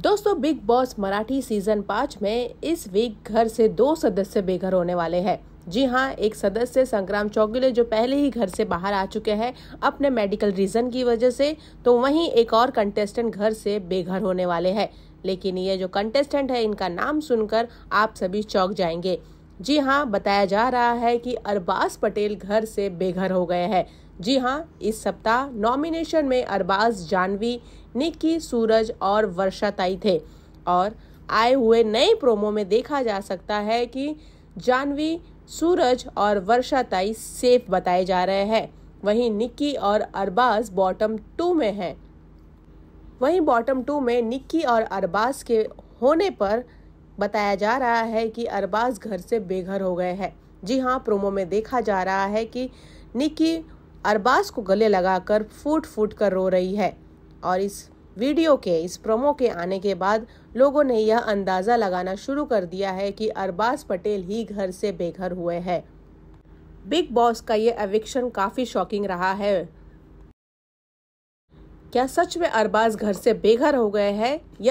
दोस्तों big boss Marathi season पाँच में इस वीक घर से दो सदस्य बेघर होने वाले हैं जी हाँ एक सदस्य संग्राम चौगुले जो पहले ही घर से बाहर आ चुके हैं अपने मेडिकल रीजन की वजह से तो वहीं एक और कंटेस्टेंट घर से बेघर होने वाले हैं लेकिन ये जो कंटेस्टेंट है इनका नाम सुनकर आप सभी चौक जाएंगे जी हाँ बताया जा रहा है कि अरबाज पटेल घर से बेघर हो गए हैं जी हाँ इस सप्ताह नॉमिनेशन में अरबाज जानवी निक्की सूरज और वर्षा ताई थे और आए हुए नए प्रोमो में देखा जा सकता है कि जानवी सूरज और वर्षा ताई सेफ बताए जा रहे हैं वहीं निक्की और अरबाज बॉटम टू में हैं वहीं बॉटम टू में निक्की और अरबाज के होने पर बताया जा रहा है कि अरबाज घर से बेघर हो गए हैं जी हाँ प्रोमो में देखा जा रहा है कि निकी अरबाज को गले लगाकर फूट फूट कर रो रही है और इस वीडियो के इस प्रोमो के आने के बाद लोगों ने यह अंदाज़ा लगाना शुरू कर दिया है कि अरबाज पटेल ही घर से बेघर हुए हैं बिग बॉस का ये एविक्शन काफ़ी शॉकिंग रहा है क्या सच में अरबाज घर से बेघर हो गए हैं या